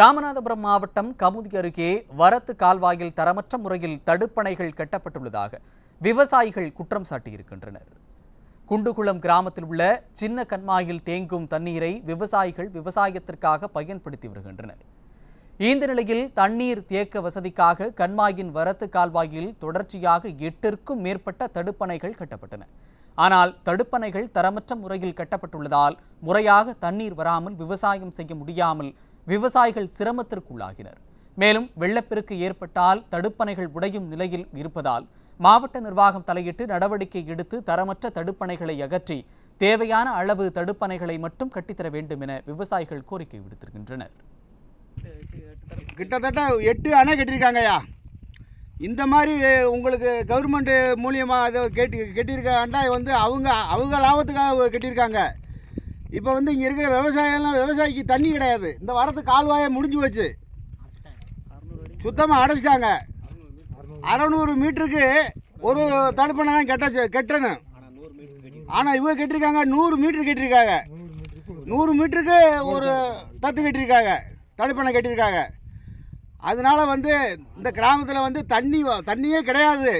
ராமநாதபுரம் மாவட்டம் கமுதி அருகே வரத்து கால்வாயில் தரமற்ற முறையில் தடுப்பணைகள் கட்டப்பட்டுள்ளதாக விவசாயிகள் குற்றம் சாட்டியிருக்கின்றனர் குண்டுகுளம் கிராமத்தில் உள்ள சின்ன கண்மாயில் தேங்கும் தண்ணீரை விவசாயிகள் விவசாயத்திற்காக பயன்படுத்தி வருகின்றனர் இந்த நிலையில் தண்ணீர் தேக்க வசதிக்காக கண்மாயின் வரத்து கால்வாயில் தொடர்ச்சியாக எட்டிற்கும் மேற்பட்ட தடுப்பணைகள் கட்டப்பட்டன ஆனால் தடுப்பணைகள் தரமற்ற முறையில் கட்டப்பட்டுள்ளதால் முறையாக தண்ணீர் வராமல் விவசாயம் செய்ய முடியாமல் விவசாயிகள் சிரமத்திற்குள்ளாகினர் மேலும் வெள்ளப்பெருக்கு ஏற்பட்டால் தடுப்பணைகள் உடையும் நிலையில் இருப்பதால் மாவட்ட நிர்வாகம் தலையிட்டு நடவடிக்கை எடுத்து தரமற்ற தடுப்பணைகளை அகற்றி தேவையான அளவு தடுப்பணைகளை மட்டும் கட்டித்தர வேண்டும் என விவசாயிகள் கோரிக்கை விடுத்திருக்கின்றனர் கிட்டத்தட்ட எட்டு அணை கட்டியிருக்காங்கய்யா இந்த மாதிரி உங்களுக்கு கவர்மெண்ட் மூலியமாக அதை கேட்டு கேட்டிருக்காண்டா வந்து அவங்க அவங்க லாபத்துக்காக கட்டியிருக்காங்க இப்போ வந்து இங்கே இருக்கிற விவசாயம்லாம் விவசாயிக்கு தண்ணி கிடையாது இந்த வாரத்து கால்வாயை முடிஞ்சு போச்சு சுத்தமாக அடைச்சிட்டாங்க அறநூறு மீட்டருக்கு ஒரு தடுப்பணை கெட்ட கெட்டணும் ஆனால் இவங்க கெட்டிருக்காங்க நூறு மீட்ரு கட்டியிருக்காங்க நூறு மீட்டருக்கு ஒரு தத்து கட்டியிருக்காங்க தடுப்பணை கெட்டிருக்காங்க அதனால் வந்து இந்த கிராமத்தில் வந்து தண்ணி தண்ணியே கிடையாது